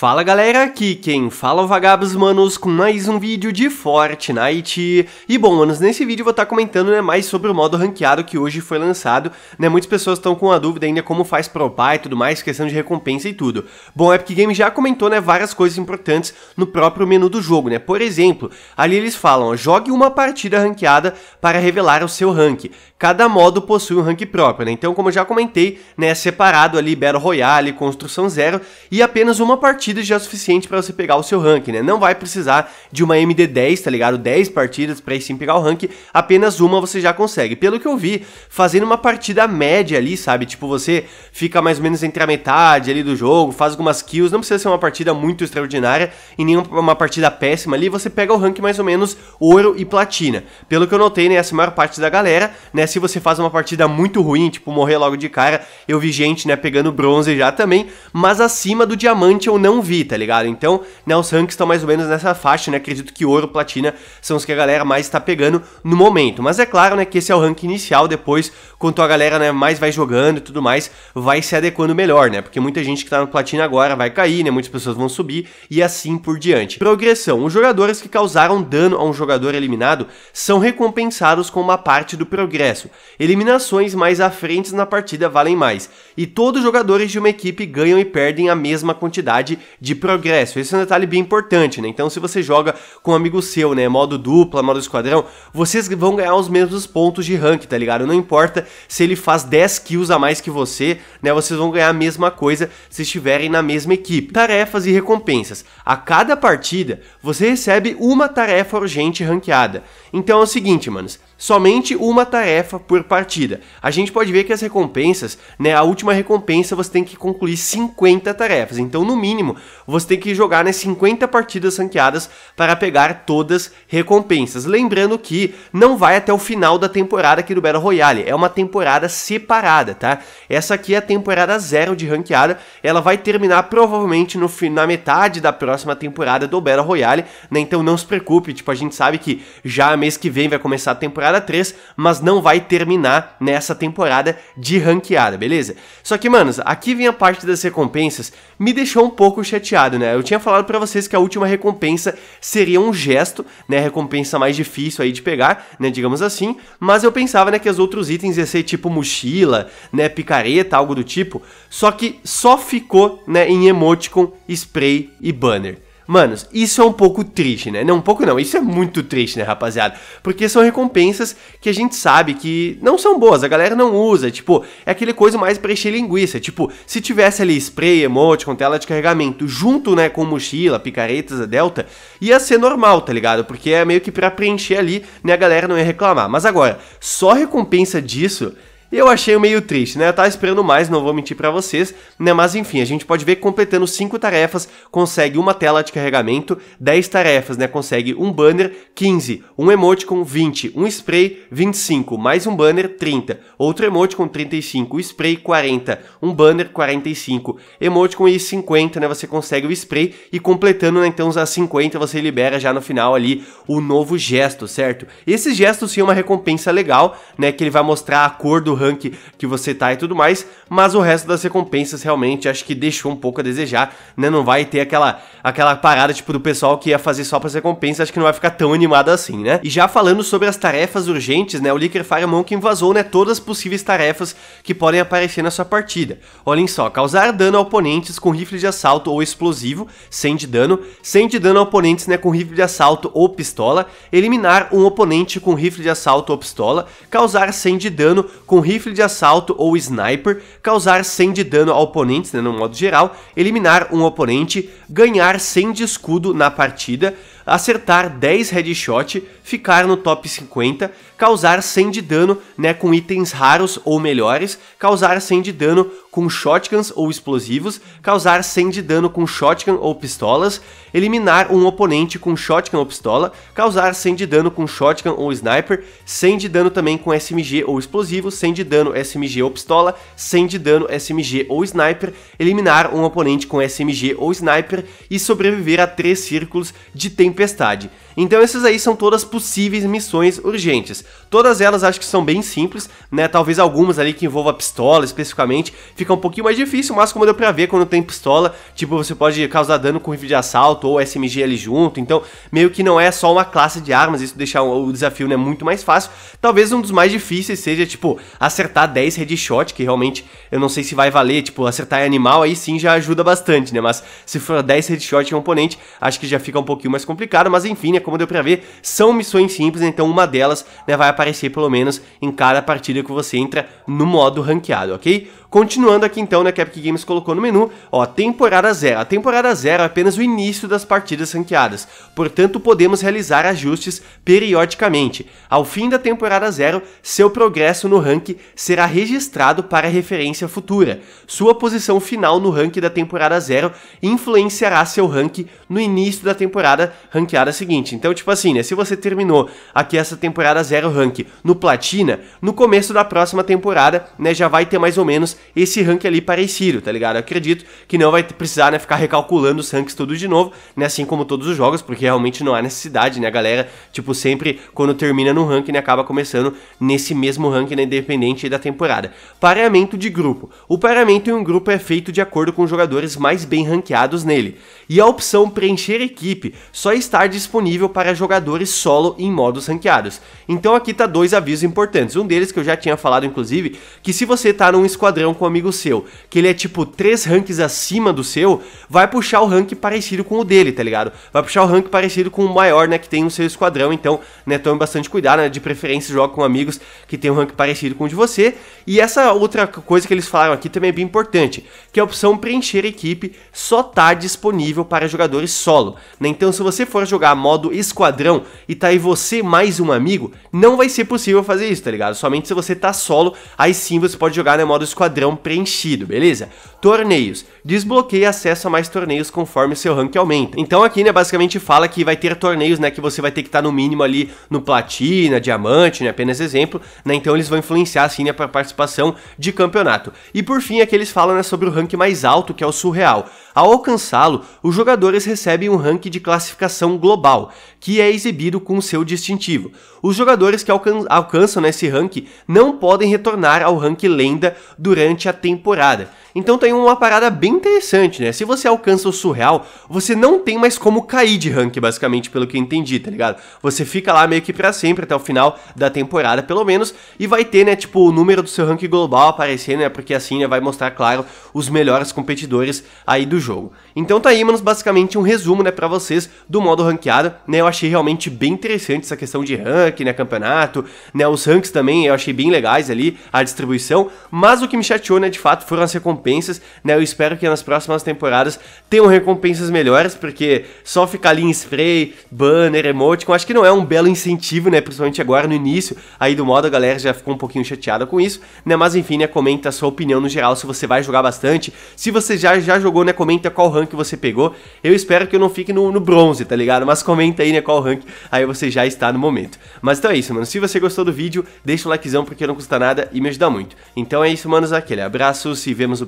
Fala galera, aqui quem fala é o Vagabos Manos com mais um vídeo de Fortnite. E bom, manos, nesse vídeo eu vou estar tá comentando né, mais sobre o modo ranqueado que hoje foi lançado. Né, muitas pessoas estão com a dúvida ainda como faz pro pai e tudo mais, questão de recompensa e tudo. Bom, o Epic Games já comentou né, várias coisas importantes no próprio menu do jogo, né? Por exemplo, ali eles falam, ó, jogue uma partida ranqueada para revelar o seu rank. Cada modo possui um rank próprio, né? Então, como eu já comentei, né, é separado ali Battle Royale, Construção Zero e apenas uma partida partidas já é o suficiente para você pegar o seu rank, né? Não vai precisar de uma MD10, tá ligado? 10 partidas para sim pegar o rank, apenas uma você já consegue. Pelo que eu vi, fazendo uma partida média ali, sabe? Tipo, você fica mais ou menos entre a metade ali do jogo, faz algumas kills, não precisa ser uma partida muito extraordinária e nem uma partida péssima ali, você pega o rank mais ou menos ouro e platina. Pelo que eu notei, né, essa maior parte da galera, né, se você faz uma partida muito ruim, tipo morrer logo de cara, eu vi gente, né, pegando bronze já também, mas acima do diamante eu não vi, tá ligado? Então, né, os ranks estão mais ou menos nessa faixa, né? Acredito que ouro, platina são os que a galera mais está pegando no momento. Mas é claro, né, que esse é o rank inicial, depois, quanto a galera, né, mais vai jogando e tudo mais, vai se adequando melhor, né? Porque muita gente que tá no platina agora vai cair, né? Muitas pessoas vão subir e assim por diante. Progressão. Os jogadores que causaram dano a um jogador eliminado são recompensados com uma parte do progresso. Eliminações mais à frente na partida valem mais. E todos os jogadores de uma equipe ganham e perdem a mesma quantidade de progresso. Esse é um detalhe bem importante, né? Então, se você joga com um amigo seu, né? Modo dupla, modo esquadrão, vocês vão ganhar os mesmos pontos de rank, tá ligado? Não importa se ele faz 10 kills a mais que você, né? Vocês vão ganhar a mesma coisa se estiverem na mesma equipe. Tarefas e recompensas. A cada partida, você recebe uma tarefa urgente ranqueada. Então é o seguinte, manos somente uma tarefa por partida. A gente pode ver que as recompensas, né, a última recompensa você tem que concluir 50 tarefas. Então, no mínimo, você tem que jogar né, 50 partidas ranqueadas para pegar todas recompensas. Lembrando que não vai até o final da temporada aqui do Battle Royale, é uma temporada separada, tá? Essa aqui é a temporada zero de ranqueada, ela vai terminar provavelmente no na metade da próxima temporada do Battle Royale, né? Então não se preocupe, tipo, a gente sabe que já mês que vem vai começar a temporada temporada 3, mas não vai terminar nessa temporada de ranqueada, beleza? Só que, manos, aqui vem a parte das recompensas, me deixou um pouco chateado, né? Eu tinha falado para vocês que a última recompensa seria um gesto, né? Recompensa mais difícil aí de pegar, né? Digamos assim, mas eu pensava, né, que os outros itens ia ser tipo mochila, né? Picareta, algo do tipo, só que só ficou, né, em emoticon, spray e banner. Manos, isso é um pouco triste, né? Não um pouco não, isso é muito triste, né, rapaziada? Porque são recompensas que a gente sabe que não são boas, a galera não usa, tipo, é aquele coisa mais pra encher linguiça, tipo, se tivesse ali spray, emote, com tela de carregamento, junto, né, com mochila, picaretas, a delta, ia ser normal, tá ligado? Porque é meio que pra preencher ali, né, a galera não ia reclamar. Mas agora, só recompensa disso e Eu achei meio triste, né? Eu tava esperando mais, não vou mentir para vocês, né? Mas enfim, a gente pode ver que completando 5 tarefas, consegue uma tela de carregamento, 10 tarefas, né? Consegue um banner, 15, um emoticon, 20, um spray, 25, mais um banner, 30, outro emoticon, 35, spray, 40, um banner, 45, emoticon e 50, né? Você consegue o spray e completando, né? Então as 50 você libera já no final ali o novo gesto, certo? Esse gesto sim é uma recompensa legal, né? Que ele vai mostrar a cor do rank que você tá e tudo mais, mas o resto das recompensas realmente acho que deixou um pouco a desejar, né? Não vai ter aquela, aquela parada tipo do pessoal que ia fazer só para recompensas, acho que não vai ficar tão animado assim, né? E já falando sobre as tarefas urgentes, né? O Licker Fire Monk invasou, né, todas as possíveis tarefas que podem aparecer na sua partida. Olhem só, causar dano a oponentes com rifle de assalto ou explosivo, 100 de dano, 100 de dano a oponentes, né, com rifle de assalto ou pistola, eliminar um oponente com rifle de assalto ou pistola, causar 100 de dano com rifle rifle de assalto ou sniper, causar 100 de dano a oponentes, né, no modo geral, eliminar um oponente, ganhar 100 de escudo na partida, acertar 10 headshot, ficar no top 50, causar 100 de dano né, com itens raros ou melhores, causar 100 de dano com shotguns ou explosivos, causar 100 de dano com shotgun ou pistolas, eliminar um oponente com shotgun ou pistola, causar 100 de dano com shotgun ou sniper, 100 de dano também com SMG ou explosivo, 100 de dano SMG ou pistola, 100 de dano SMG ou sniper, eliminar um oponente com SMG ou sniper e sobreviver a 3 círculos de tempo Tempestade. Então essas aí são todas possíveis missões urgentes. Todas elas acho que são bem simples, né? Talvez algumas ali que envolva pistola especificamente, fica um pouquinho mais difícil, mas como deu pra ver quando tem pistola, tipo, você pode causar dano com rifle de assalto ou SMG ali junto, então meio que não é só uma classe de armas, isso deixa o desafio né, muito mais fácil. Talvez um dos mais difíceis seja, tipo, acertar 10 headshot, que realmente eu não sei se vai valer, tipo, acertar em animal aí sim já ajuda bastante, né? Mas se for 10 headshot em um oponente, acho que já fica um pouquinho mais complicado complicado, mas enfim, né, como deu pra ver, são missões simples, então uma delas né, vai aparecer pelo menos em cada partida que você entra no modo ranqueado, ok? Continuando aqui então, né, que a Epic Games colocou no menu, ó, temporada zero. A temporada zero é apenas o início das partidas ranqueadas, portanto podemos realizar ajustes periodicamente. Ao fim da temporada zero, seu progresso no rank será registrado para referência futura. Sua posição final no rank da temporada zero influenciará seu rank no início da temporada ranqueada seguinte. Então, tipo assim, né, se você terminou aqui essa temporada zero rank no platina, no começo da próxima temporada, né, já vai ter mais ou menos esse rank ali parecido, tá ligado? Eu acredito que não vai precisar né, ficar recalculando os ranks tudo de novo, né? Assim como todos os jogos, porque realmente não há necessidade, né? A galera, tipo, sempre quando termina no ranking, né, acaba começando nesse mesmo ranking, né, independente da temporada. Pareamento de grupo. O pareamento em um grupo é feito de acordo com os jogadores mais bem ranqueados nele. E a opção preencher equipe só está disponível para jogadores solo em modos ranqueados. Então aqui tá dois avisos importantes. Um deles que eu já tinha falado, inclusive, que se você tá num esquadrão com um amigo seu, que ele é tipo três ranks acima do seu, vai puxar o rank parecido com o dele, tá ligado? Vai puxar o rank parecido com o maior, né, que tem no seu esquadrão, então, né, tome bastante cuidado, né, de preferência joga com amigos que tem um rank parecido com o de você. E essa outra coisa que eles falaram aqui também é bem importante, que é a opção preencher equipe só tá disponível para jogadores solo, né? Então, se você for jogar modo esquadrão e tá aí você mais um amigo, não vai ser possível fazer isso, tá ligado? Somente se você tá solo, aí sim você pode jogar no né, modo esquadrão padrão preenchido, beleza? Torneios. Desbloqueia acesso a mais torneios conforme seu rank aumenta. Então aqui, né, basicamente fala que vai ter torneios, né, que você vai ter que estar tá no mínimo ali no platina, diamante, né, apenas exemplo, né, então eles vão influenciar, assim, né, pra participação de campeonato. E por fim, aqui eles falam, né, sobre o rank mais alto, que é o surreal. Ao alcançá-lo, os jogadores recebem um rank de classificação global, que é exibido com o seu distintivo. Os jogadores que alcan alcançam né, esse rank não podem retornar ao rank lenda durante durante a temporada. Então tem uma parada bem interessante, né? Se você alcança o surreal, você não tem mais como cair de rank, basicamente, pelo que eu entendi, tá ligado? Você fica lá meio que para sempre até o final da temporada, pelo menos, e vai ter, né, tipo, o número do seu rank global aparecendo, né? Porque assim, né, vai mostrar, claro, os melhores competidores aí do jogo. Então tá aí, manos, basicamente um resumo, né, pra vocês do modo ranqueado, né? Eu achei realmente bem interessante essa questão de rank, né, campeonato, né? Os ranks também eu achei bem legais ali, a distribuição, mas o que me chateou, né, de fato, foram as recompensas recompensas, né? Eu espero que nas próximas temporadas tenham recompensas melhores, porque só ficar ali em spray, banner, emote, acho que não é um belo incentivo, né? Principalmente agora no início aí do modo, a galera já ficou um pouquinho chateada com isso, né? Mas enfim, né? Comenta a sua opinião no geral, se você vai jogar bastante. Se você já, já jogou, né? Comenta qual rank você pegou. Eu espero que eu não fique no, no bronze, tá ligado? Mas comenta aí, né? Qual rank aí você já está no momento. Mas então é isso, mano. Se você gostou do vídeo, deixa o likezão porque não custa nada e me ajuda muito. Então é isso, manos. Aquele abraço, se vemos o